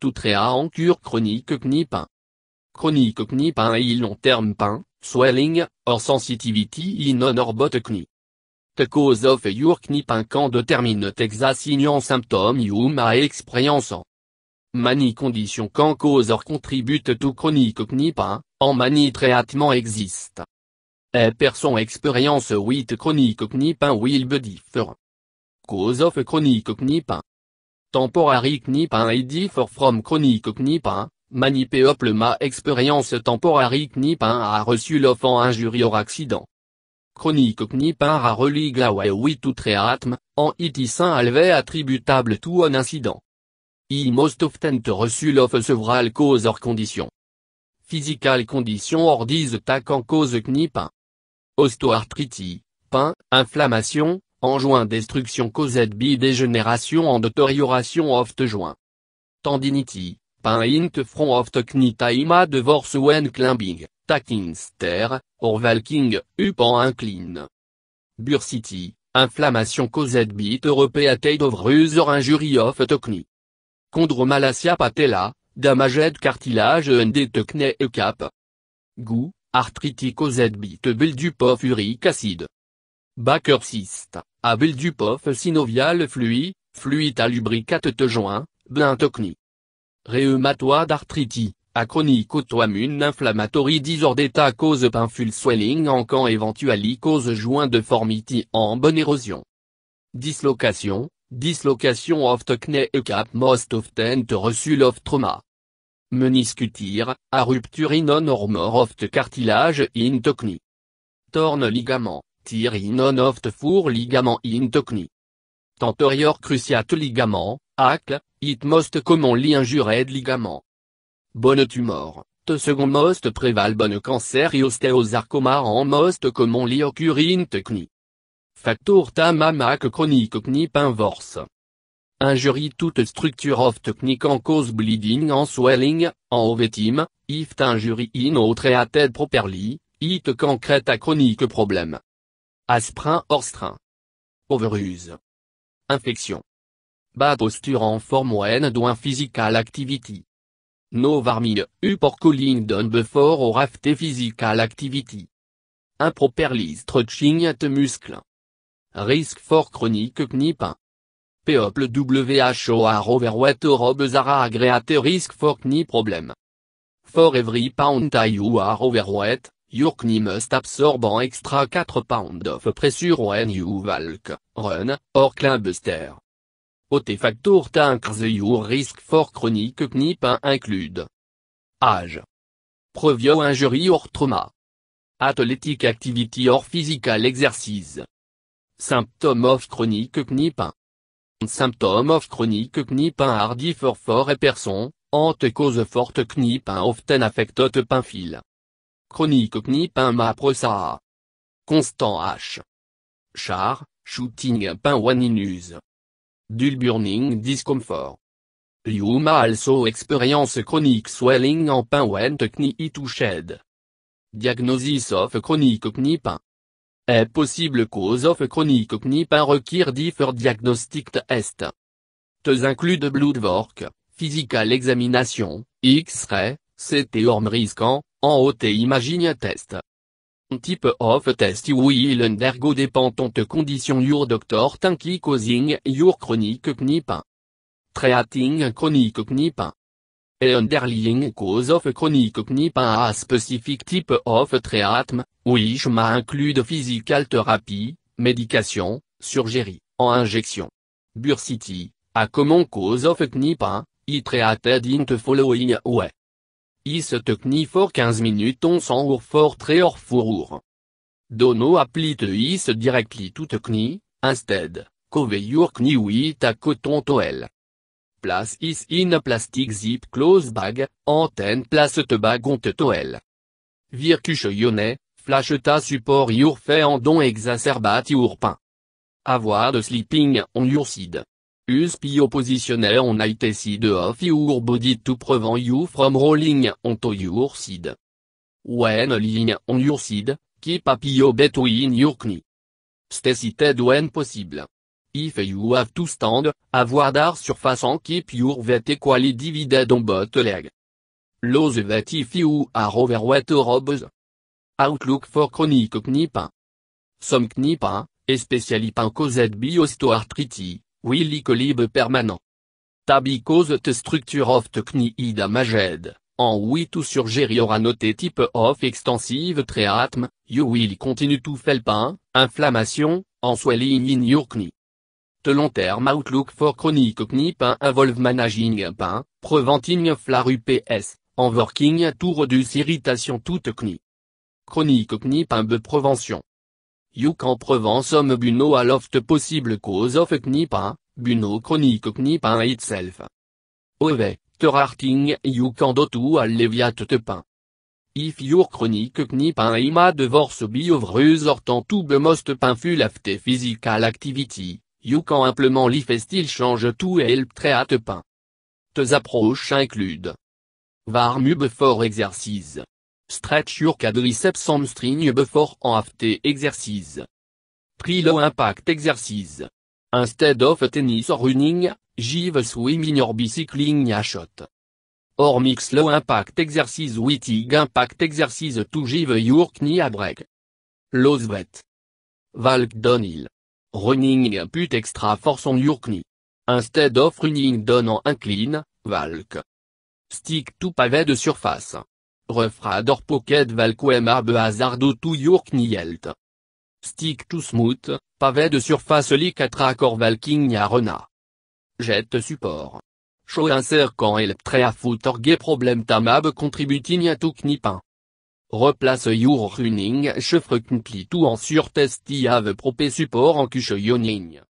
tout en cure chronique knipin. Chronique knipin et il long terme pain, swelling, or sensitivity in honor bot kni. The cause of your knipin can determine texas signant symptom you may experience. Many condition can cause or contribute to chronique knipin, en many traitement existe. A person experience with chronique knipin will be different. Cause of chronique knipin. Temporary Knippin et for from chronique Knipa, Manipéople Ma expérience Temporary Knipa a reçu l'offre injurie or accident. Chronique Knippin a la ou to treatme en un alvé attributable tout un incident. I most often to reçu l'offre several cause or condition. Physical condition or disease en cause Knipa. Ostoarthritie, pain, inflammation, Enjoint destruction caused by dégénération en deterioration of the joint. Tendinity, pain front of the divorce when climbing, tacking stair, or walking, up and incline. Bursity, inflammation caused by the repeated of or injury of the knee. Chondromalacia patella, damaged cartilage and the knee cap. Goût, Arthritis causée by the buildup of uric acid. Backer cyst, Abel dupof synovial fluit, à lubricate te joint, blintocni. Rheumatoid arthriti, acronique auto-immune inflammatory disorder cause painful swelling en camp éventuali cause joint de formity en bonne érosion. Dislocation, dislocation of the knee cap most often te reçu of trauma. Meniscutir, a rupture in on or of the cartilage in the Torn ligament on of the four ligament in technique. Tantorior cruciate ligament, acle, it most commonly injured ligament. Bonne tumor, the second most bonne cancer et osteosarcoma en most commonly occur in technique. Factor tamamac chronique knip inverse. Injury toute structure of technique en cause bleeding en swelling, en ovetim, if injury in autre properly, it concrète a chronique problème. Asprin orstrin. Overuse. Infection. Bad posture en form when doing physical activity. No varmille, u cooling cooling done before or after physical activity. Improperly stretching at muscle. Risk for chronic pain. People WHO are overweight or obesara aggregate risk for knee problem. For every pound you are overweight, Your Yorkney must absorb an extra 4 pounds of pressure when you walk, run, or climb Other Ote factor tanks your risk for chronic pain include. Age. previous injury or trauma. Athletic activity or physical exercise. Symptoms of chronic pain Symptoms of chronic pain are different for a person, and cause forte pain often pain fil. Chronique Ma Maprosa. Constant H. Char, Shooting pain in use. Dull Burning Discomfort. You also experience chronic swelling en pain when knee to shed. Diagnosis of chronic knee pain. A possible cause of chronic knee pain require different diagnostic test. These include blood work, physical examination, X-ray, CT or en haut et imagine test. Type of test will undergo dépendante condition your doctor tanky causing your chronic knip. Treating chronic knip. et underlying cause of chronic knip a specific type of treatment, which may include physical therapy, médication, surgery, en injection. Bursity, a common cause of knip, it treated in the following way. Is kni for 15 minutes on ou for très or four hours. Dono the is directly to kni, instead, cove your kni with a cotton towel. Place is in a plastic zip close bag, antenne place te bag on te towel. Virkuche yone, flash ta support your fait en don exacerbate your pain. Avoir de sleeping on your side. Uspio positionné on IT de OF your body to prevent you from rolling onto your side. When lying on your side, keep a pio between your knee. Stay seated when possible. If you have to stand, avoir d'art surface EN keep your vet equally divided on both leg. Lose vet if you are overweight or obese. Outlook for chronic pain. Some PAIN, especially pain caused by osteoarthritis, Willy Colib permanent. cause te structure of kniida maged, en oui tout surgery aura noté type of extensive treatment, you will continue to feel pain, inflammation, en swelling in your knee. The long term outlook for chronic kni pain involve managing pain, preventing UPS, en working to reduce irritation to the kni. Chronic pain be prevention. You can proven some Buno aloft possible cause of Knipa, Buno chronique Knipa itself. Ove, terarting vous dotu al leviat pain. If your chronique Knipa ima divorce biovrus ortant be most painful afte physical activity, you can implement vous change tout et help treat pain. approches include. Varmube for exercise. Stretch your quadriceps string before and after exercise. Pre low impact exercise. Instead of tennis or running, give swimming or bicycling a shot. Or mix low impact exercise with big impact exercise to give your knee a break. Low sweat. Valk downhill. Running put extra force on your knee. Instead of running down incline, walk. Stick to pavé de surface d'or pocket valquem mabe hazardo to york Stick to smooth, pavé de surface lik attracor valking arena. Jette support. Show insert quand a trea footorge problème tamab contributing à knipin. Replace your running chefre tout en sur testi propé support en cuche yoning.